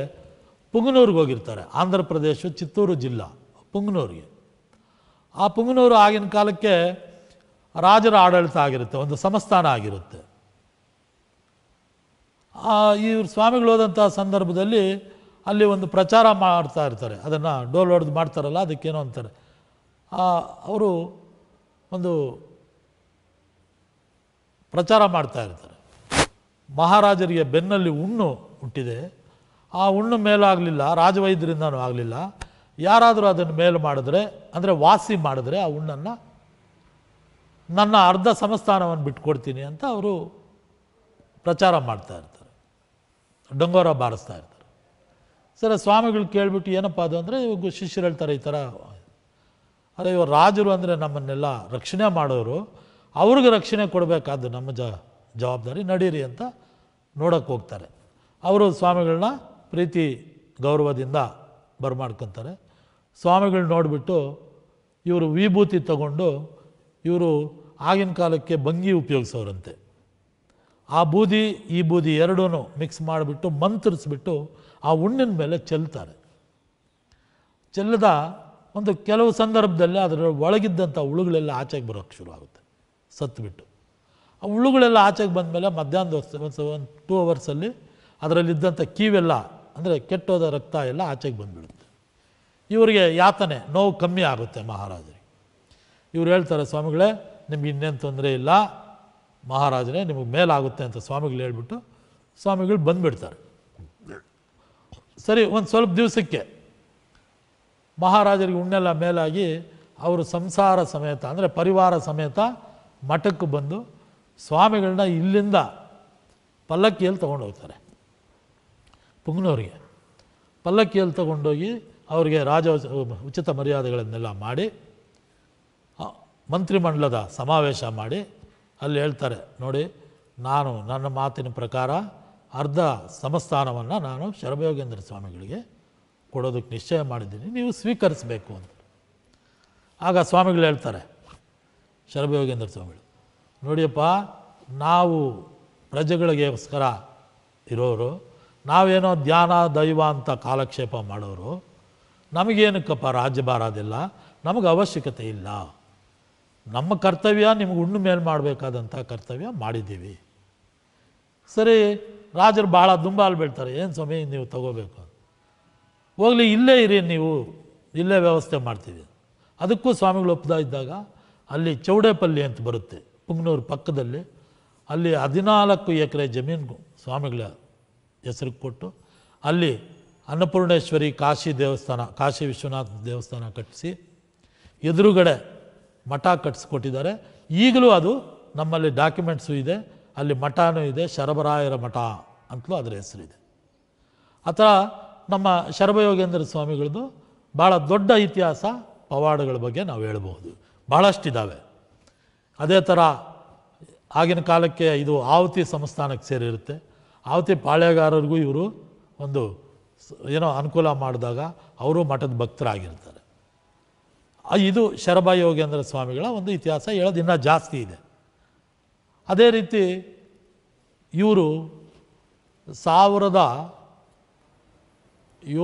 ಪುಂಗನೂರಿಗೆ ಹೋಗಿರ್ತಾರೆ ಆಂಧ್ರ ಪ್ರದೇಶ ಚಿತ್ತೂರು ಜಿಲ್ಲಾ ಪುಂಗನೂರಿಗೆ ಆ ಪುಂಗನೂರು ಆಗಿನ ಕಾಲಕ್ಕೆ ರಾಜರ ಆಡಳಿತ ಆಗಿರುತ್ತೆ ಒಂದು ಸಮಸ್ಥಾನ ಆಗಿರುತ್ತೆ ಇವರು ಸ್ವಾಮಿಗಳು ಹೋದಂಥ ಸಂದರ್ಭದಲ್ಲಿ ಅಲ್ಲಿ ಒಂದು ಪ್ರಚಾರ ಮಾಡ್ತಾ ಇರ್ತಾರೆ ಅದನ್ನು ಡೋಲ್ ಹೊಡೆದು ಮಾಡ್ತಾರಲ್ಲ ಅದಕ್ಕೇನೋ ಅಂತಾರೆ ಆ ಅವರು ಒಂದು ಪ್ರಚಾರ ಮಾಡ್ತಾ ಇರ್ತಾರೆ ಮಹಾರಾಜರಿಗೆ ಬೆನ್ನಲ್ಲಿ ಹುಣ್ಣು ಹುಟ್ಟಿದೆ ಆ ಹುಣ್ಣು ಮೇಲಾಗಲಿಲ್ಲ ರಾಜವೈದ್ಯರಿಂದನೂ ಆಗಲಿಲ್ಲ ಯಾರಾದರೂ ಅದನ್ನು ಮೇಲು ಮಾಡಿದ್ರೆ ಅಂದರೆ ವಾಸಿ ಮಾಡಿದ್ರೆ ಆ ಹುಣ್ಣನ್ನು ನನ್ನ ಅರ್ಧ ಸಮಸ್ಥಾನವನ್ನು ಬಿಟ್ಕೊಡ್ತೀನಿ ಅಂತ ಅವರು ಪ್ರಚಾರ ಮಾಡ್ತಾ ಇರ್ತಾರೆ ಡೊಂಗೋರ ಬಾರಿಸ್ತಾ ಇರ್ತಾರೆ ಸರಿ ಸ್ವಾಮಿಗಳು ಕೇಳಿಬಿಟ್ಟು ಏನಪ್ಪ ಅದು ಅಂದರೆ ಇವಾಗ ಶಿಷ್ಯರು ಹೇಳ್ತಾರೆ ಈ ಥರ ಆದರೆ ಇವರು ರಾಜರು ಅಂದರೆ ನಮ್ಮನ್ನೆಲ್ಲ ರಕ್ಷಣೆ ಮಾಡೋರು ಅವ್ರಿಗೆ ರಕ್ಷಣೆ ಕೊಡಬೇಕಾದ್ದು ನಮ್ಮ ಜ ಜವಾಬ್ದಾರಿ ನಡೀರಿ ಅಂತ ನೋಡೋಕ್ಕೆ ಹೋಗ್ತಾರೆ ಅವರು ಸ್ವಾಮಿಗಳನ್ನ ಪ್ರೀತಿ ಗೌರವದಿಂದ ಬರ್ಮಾಡ್ಕೊತಾರೆ ಸ್ವಾಮಿಗಳು ನೋಡಿಬಿಟ್ಟು ಇವರು ವಿಭೂತಿ ತಗೊಂಡು ಇವರು ಆಗಿನ ಕಾಲಕ್ಕೆ ಭಂಗಿ ಉಪಯೋಗಿಸೋರಂತೆ ಆ ಬೂದಿ ಈ ಬೂದಿ ಎರಡೂ ಮಿಕ್ಸ್ ಮಾಡಿಬಿಟ್ಟು ಮಂತ್ರಿಸ್ಬಿಟ್ಟು ಆ ಹುಣ್ಣಿನ ಮೇಲೆ ಚೆಲ್ತಾರೆ ಚೆಲ್ಲದ ಒಂದು ಕೆಲವು ಸಂದರ್ಭದಲ್ಲಿ ಅದರ ಒಳಗಿದ್ದಂಥ ಹುಳುಗಳೆಲ್ಲ ಆಚೆಗೆ ಬರೋಕ್ಕೆ ಶುರು ಆಗುತ್ತೆ ಸತ್ತುಬಿಟ್ಟು ಆ ಹುಳುಗಳೆಲ್ಲ ಆಚೆಗೆ ಬಂದಮೇಲೆ ಮಧ್ಯಾಹ್ನದ ಒಂದು ಒಂದು ಟೂ ಅವರ್ಸಲ್ಲಿ ಅದರಲ್ಲಿದ್ದಂಥ ಕೀವೆಲ್ಲ ಅಂದರೆ ಕೆಟ್ಟೋದ ರಕ್ತ ಎಲ್ಲ ಆಚೆಗೆ ಬಂದುಬಿಡುತ್ತೆ ಇವರಿಗೆ ಯಾತನೆ ನೋವು ಕಮ್ಮಿ ಆಗುತ್ತೆ ಮಹಾರಾಜರಿಗೆ ಇವರು ಹೇಳ್ತಾರೆ ಸ್ವಾಮಿಗಳೇ ನಿಮ್ಗೆ ಇನ್ನೇನು ತೊಂದರೆ ಇಲ್ಲ ಮಹಾರಾಜನೇ ನಿಮಗೆ ಮೇಲಾಗುತ್ತೆ ಅಂತ ಸ್ವಾಮಿಗಳು ಹೇಳ್ಬಿಟ್ಟು ಸ್ವಾಮಿಗಳು ಬಂದುಬಿಡ್ತಾರೆ ಸರಿ ಒಂದು ಸ್ವಲ್ಪ ದಿವಸಕ್ಕೆ ಮಹಾರಾಜರಿಗೆ ಉಣ್ಣೆಲ್ಲ ಮೇಲಾಗಿ ಅವರು ಸಂಸಾರ ಸಮೇತ ಅಂದರೆ ಪರಿವಾರ ಸಮೇತ ಮಠಕ್ಕೆ ಬಂದು ಸ್ವಾಮಿಗಳನ್ನ ಇಲ್ಲಿಂದ ಪಲ್ಲಕ್ಕಿಯಲ್ಲಿ ತೊಗೊಂಡೋಗ್ತಾರೆ ಪುಂಗ್ನವ್ರಿಗೆ ಪಲ್ಲಕ್ಕಿಯಲ್ಲಿ ತೊಗೊಂಡೋಗಿ ಅವರಿಗೆ ರಾಜ ಉಚಿತ ಮರ್ಯಾದೆಗಳನ್ನೆಲ್ಲ ಮಾಡಿ ಮಂತ್ರಿಮಂಡಲದ ಸಮಾವೇಶ ಮಾಡಿ ಅಲ್ಲಿ ಹೇಳ್ತಾರೆ ನೋಡಿ ನಾನು ನನ್ನ ಮಾತಿನ ಪ್ರಕಾರ ಅರ್ಧ ಸಮಸ್ಥಾನವನ್ನು ನಾನು ಶರಭಯೋಗೇಂದ್ರ ಸ್ವಾಮಿಗಳಿಗೆ ಕೊಡೋದಕ್ಕೆ ನಿಶ್ಚಯ ಮಾಡಿದ್ದೀನಿ ನೀವು ಸ್ವೀಕರಿಸಬೇಕು ಅಂತ ಆಗ ಸ್ವಾಮಿಗಳು ಹೇಳ್ತಾರೆ ಶರಭಯೋಗೇಂದ್ರ ಸ್ವಾಮಿಗಳು ನೋಡಿಯಪ್ಪ ನಾವು ಪ್ರಜೆಗಳಿಗೋಸ್ಕರ ಇರೋರು ನಾವೇನೋ ಧ್ಯಾನ ದೈವ ಅಂತ ಕಾಲಕ್ಷೇಪ ಮಾಡೋರು ನಮಗೇನಕ್ಕಪ್ಪ ಬಾರೋದಿಲ್ಲ ನಮಗೆ ಅವಶ್ಯಕತೆ ಇಲ್ಲ ನಮ್ಮ ಕರ್ತವ್ಯ ನಿಮ್ಗೆ ಉಣ್ಣು ಮೇಲೆ ಮಾಡಬೇಕಾದಂಥ ಕರ್ತವ್ಯ ಮಾಡಿದ್ದೀವಿ ಸರಿ ರಾಜರು ಭಾಳ ದುಂಬಾಲು ಬೀಳ್ತಾರೆ ಏನು ಸ್ವಾಮಿ ನೀವು ತಗೋಬೇಕು ಹೋಗಲಿ ಇಲ್ಲೇ ಇರಿ ನೀವು ಇಲ್ಲೇ ವ್ಯವಸ್ಥೆ ಮಾಡ್ತೀವಿ ಅದಕ್ಕೂ ಸ್ವಾಮಿಗಳು ಒಪ್ಪದ ಇದ್ದಾಗ ಅಲ್ಲಿ ಚೌಡೇಪಲ್ಲಿ ಅಂತ ಬರುತ್ತೆ ಪುಂಗ್ನೂರು ಪಕ್ಕದಲ್ಲಿ ಅಲ್ಲಿ ಹದಿನಾಲ್ಕು ಎಕರೆ ಜಮೀನು ಸ್ವಾಮಿಗಳ ಹೆಸರು ಕೊಟ್ಟು ಅಲ್ಲಿ ಅನ್ನಪೂರ್ಣೇಶ್ವರಿ ಕಾಶಿ ದೇವಸ್ಥಾನ ಕಾಶಿ ವಿಶ್ವನಾಥ ದೇವಸ್ಥಾನ ಕಟ್ಟಿಸಿ ಎದುರುಗಡೆ ಮಠ ಕಟ್ಟಿಸ್ಕೊಟ್ಟಿದ್ದಾರೆ ಈಗಲೂ ಅದು ನಮ್ಮಲ್ಲಿ ಡಾಕ್ಯುಮೆಂಟ್ಸು ಇದೆ ಅಲ್ಲಿ ಮಠನೂ ಇದೆ ಶರಬರಾಯರ ಮಠ ಅಂತಲೂ ಅದರ ಹೆಸರಿದೆ ಆ ಥರ ನಮ್ಮ ಶರಭಯೋಗೇಂದ್ರ ಸ್ವಾಮಿಗಳದ್ದು ಭಾಳ ದೊಡ್ಡ ಇತಿಹಾಸ ಪವಾಡಗಳ ಬಗ್ಗೆ ನಾವು ಹೇಳ್ಬೋದು ಭಾಳಷ್ಟಿದ್ದಾವೆ ಅದೇ ಥರ ಆಗಿನ ಕಾಲಕ್ಕೆ ಇದು ಆವತಿ ಸಂಸ್ಥಾನಕ್ಕೆ ಸೇರಿರುತ್ತೆ ಆವತಿ ಪಾಳ್ಯಗಾರರಿಗೂ ಇವರು ಒಂದು ಏನೋ ಅನುಕೂಲ ಮಾಡಿದಾಗ ಅವರು ಮಠದ ಭಕ್ತರಾಗಿರ್ತಾರೆ ಇದು ಶರಭ ಯೋಗೇಂದ್ರ ಸ್ವಾಮಿಗಳ ಒಂದು ಇತಿಹಾಸ ಹೇಳೋದು ಇನ್ನೂ ಜಾಸ್ತಿ ಇದೆ ಅದೇ ರೀತಿ ಇವರು ಸಾವಿರದ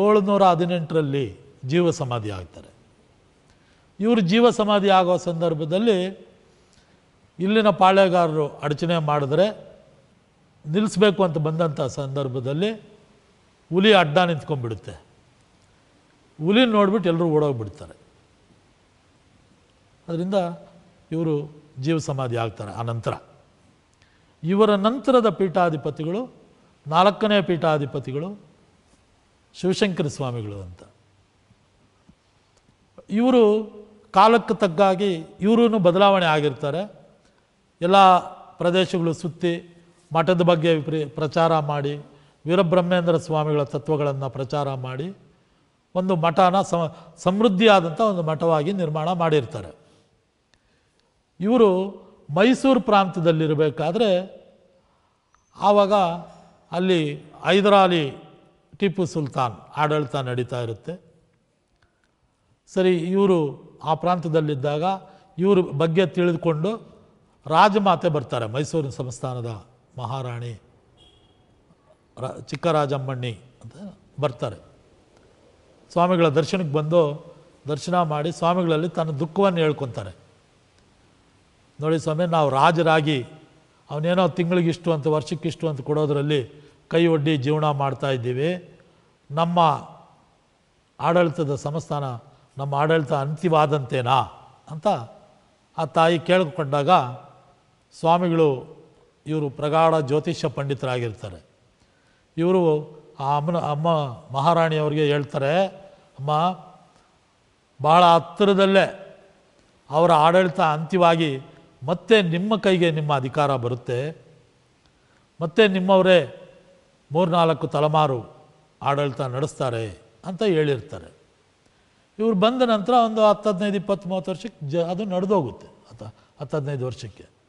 ಏಳುನೂರ ಹದಿನೆಂಟರಲ್ಲಿ ಜೀವ ಸಮಾಧಿ ಆಗ್ತಾರೆ ಇವರು ಜೀವ ಸಮಾಧಿ ಆಗೋ ಸಂದರ್ಭದಲ್ಲಿ ಇಲ್ಲಿನ ಪಾಳೆಗಾರರು ಅಡಚಣೆ ಮಾಡಿದ್ರೆ ನಿಲ್ಲಿಸ್ಬೇಕು ಅಂತ ಬಂದಂಥ ಸಂದರ್ಭದಲ್ಲಿ ಹುಲಿ ಅಡ್ಡ ನಿಂತ್ಕೊಂಡ್ಬಿಡುತ್ತೆ ಹುಲಿ ನೋಡ್ಬಿಟ್ಟು ಎಲ್ಲರೂ ಓಡೋಗ್ಬಿಡ್ತಾರೆ ಅದರಿಂದ ಇವರು ಜೀವ ಸಮಾಧಿ ಆಗ್ತಾರೆ ಆ ನಂತರ ಇವರ ನಂತರದ ಪೀಠಾಧಿಪತಿಗಳು ನಾಲ್ಕನೇ ಪೀಠಾಧಿಪತಿಗಳು ಶಿವಶಂಕರ ಸ್ವಾಮಿಗಳು ಅಂತ ಇವರು ಕಾಲಕ್ಕೆ ತಗ್ಗಾಗಿ ಇವರೂ ಬದಲಾವಣೆ ಆಗಿರ್ತಾರೆ ಎಲ್ಲ ಪ್ರದೇಶಗಳು ಸುತ್ತಿ ಮಠದ ಬಗ್ಗೆ ಪ್ರಚಾರ ಮಾಡಿ ವೀರಬ್ರಹ್ಮೇಂದ್ರ ಸ್ವಾಮಿಗಳ ತತ್ವಗಳನ್ನು ಪ್ರಚಾರ ಮಾಡಿ ಒಂದು ಮಠನ ಸಮ ಸಮೃದ್ಧಿಯಾದಂಥ ಒಂದು ಮಠವಾಗಿ ನಿರ್ಮಾಣ ಮಾಡಿರ್ತಾರೆ ಇವರು ಮೈಸೂರು ಪ್ರಾಂತ್ಯದಲ್ಲಿರಬೇಕಾದ್ರೆ ಆವಾಗ ಅಲ್ಲಿ ಹೈದರಾಲಿ ಟಿಪ್ಪು ಸುಲ್ತಾನ್ ಆಡಳಿತ ನಡೀತಾ ಇರುತ್ತೆ ಸರಿ ಇವರು ಆ ಪ್ರಾಂತದಲ್ಲಿದ್ದಾಗ ಇವರು ಬಗ್ಗೆ ತಿಳಿದುಕೊಂಡು ರಾಜಮಾತೆ ಬರ್ತಾರೆ ಮೈಸೂರಿನ ಸಂಸ್ಥಾನದ ಮಹಾರಾಣಿ ರ ಚಿಕ್ಕರಾಜಮ್ಮಣ್ಣಿ ಅಂತ ಬರ್ತಾರೆ ಸ್ವಾಮಿಗಳ ದರ್ಶನಕ್ಕೆ ಬಂದು ದರ್ಶನ ಮಾಡಿ ಸ್ವಾಮಿಗಳಲ್ಲಿ ತನ್ನ ದುಃಖವನ್ನು ಹೇಳ್ಕೊತಾರೆ ನೋಡಿ ಸ್ವಾಮಿ ನಾವು ರಾಜರಾಗಿ ಅವನೇನೋ ತಿಂಗಳಿಗಿಷ್ಟು ಅಂತ ವರ್ಷಕ್ಕಿಷ್ಟು ಅಂತ ಕೊಡೋದ್ರಲ್ಲಿ ಕೈ ಒಡ್ಡಿ ಜೀವನ ಮಾಡ್ತಾ ಇದ್ದೀವಿ ನಮ್ಮ ಆಡಳಿತದ ಸಂಸ್ಥಾನ ನಮ್ಮ ಆಡಳಿತ ಅಂತ್ಯವಾದಂತೇನಾ ಅಂತ ಆ ತಾಯಿ ಕೇಳಿಕೊಂಡಾಗ ಸ್ವಾಮಿಗಳು ಇವರು ಪ್ರಗಾಢ ಜ್ಯೋತಿಷ್ಯ ಪಂಡಿತರಾಗಿರ್ತಾರೆ ಇವರು ಆ ಅಮ್ಮನ ಅಮ್ಮ ಮಹಾರಾಣಿಯವರಿಗೆ ಹೇಳ್ತಾರೆ ಅಮ್ಮ ಭಾಳ ಹತ್ತಿರದಲ್ಲೇ ಅವರ ಆಡಳಿತ ಅಂತ್ಯವಾಗಿ ಮತ್ತೆ ನಿಮ್ಮ ಕೈಗೆ ನಿಮ್ಮ ಅಧಿಕಾರ ಬರುತ್ತೆ ಮತ್ತೆ ನಿಮ್ಮವರೇ ಮೂರ್ನಾಲ್ಕು ತಲೆಮಾರು ಆಡಳಿತ ನಡೆಸ್ತಾರೆ ಅಂತ ಹೇಳಿರ್ತಾರೆ ಇವರು ಬಂದ ನಂತರ ಒಂದು ಹತ್ತು ಹದಿನೈದು ಇಪ್ಪತ್ತು ಮೂವತ್ತು ವರ್ಷಕ್ಕೆ ಜ ಅದು ನಡೆದೋಗುತ್ತೆ ಹತ್ತು ಹತ್ತು ಹದಿನೈದು ವರ್ಷಕ್ಕೆ